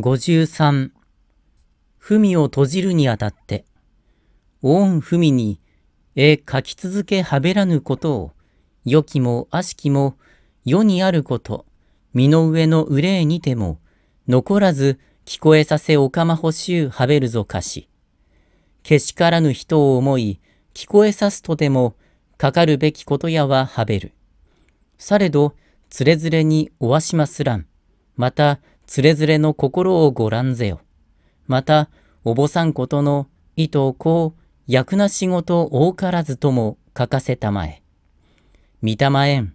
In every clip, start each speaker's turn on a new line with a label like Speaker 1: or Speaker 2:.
Speaker 1: 53文を閉じるにあたって、御文に絵書き続けはべらぬことを、良きも悪しきも世にあること、身の上の憂いにても、残らず聞こえさせおかまほしゅうはべるぞかし。けしからぬ人を思い、聞こえさすとても、かかるべきことやははべる。されど、つれづれにおわしますらん。また、つれづれの心をご覧ぜよ。また、おぼさんことの意図こう、役な仕事多からずとも書かせたまえ。見たまえん、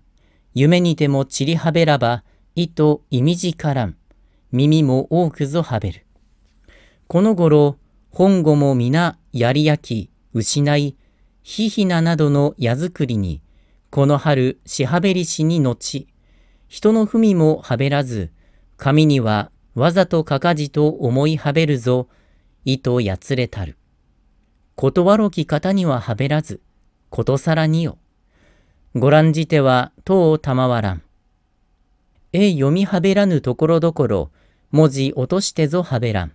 Speaker 1: 夢にてもちりはべらば、意と意味じからん、耳も多くぞはべる。この頃、本語も皆やりやき、失い、ひひななどの矢作りに、この春しはべりしに後、人の文もはべらず、紙にはわざとかかじと思いはべるぞ、意とやつれたる。断ろき方にははべらず、ことさらによ。ご覧じては、とをたまわらん。え読みはべらぬところどころ、文字落としてぞはべらん。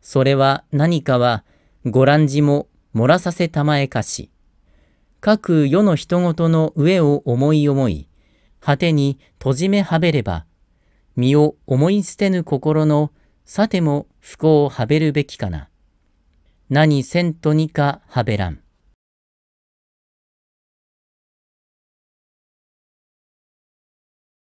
Speaker 1: それは何かは、ご覧じも漏らさせたまえかし。各世の人ごとの上を思い思い、果てに閉じめはべれば、身を思い捨てぬ心のさても不幸をはべるべきかな。何せんとにかはべらん。